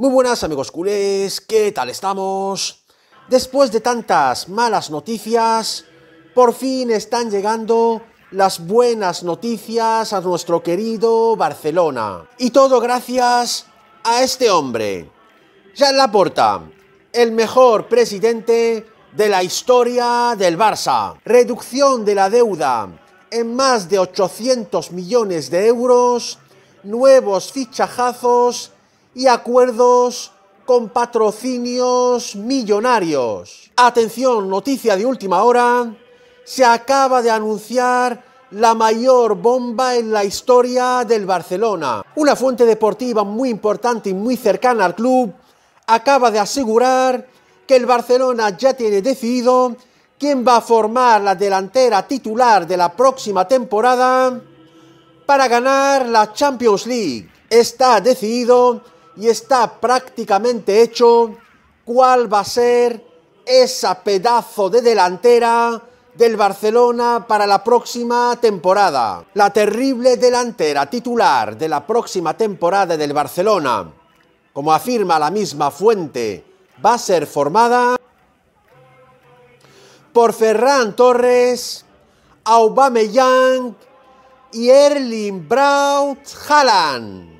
Muy buenas amigos culés, ¿qué tal estamos? Después de tantas malas noticias, por fin están llegando las buenas noticias a nuestro querido Barcelona. Y todo gracias a este hombre, Jean Laporta, el mejor presidente de la historia del Barça. Reducción de la deuda en más de 800 millones de euros, nuevos fichajazos y acuerdos con patrocinios millonarios. Atención, noticia de última hora. Se acaba de anunciar la mayor bomba en la historia del Barcelona. Una fuente deportiva muy importante y muy cercana al club acaba de asegurar que el Barcelona ya tiene decidido quién va a formar la delantera titular de la próxima temporada para ganar la Champions League. Está decidido y está prácticamente hecho cuál va a ser esa pedazo de delantera del Barcelona para la próxima temporada. La terrible delantera titular de la próxima temporada del Barcelona, como afirma la misma fuente, va a ser formada por Ferran Torres, Aubameyang y Erling Braut Haaland.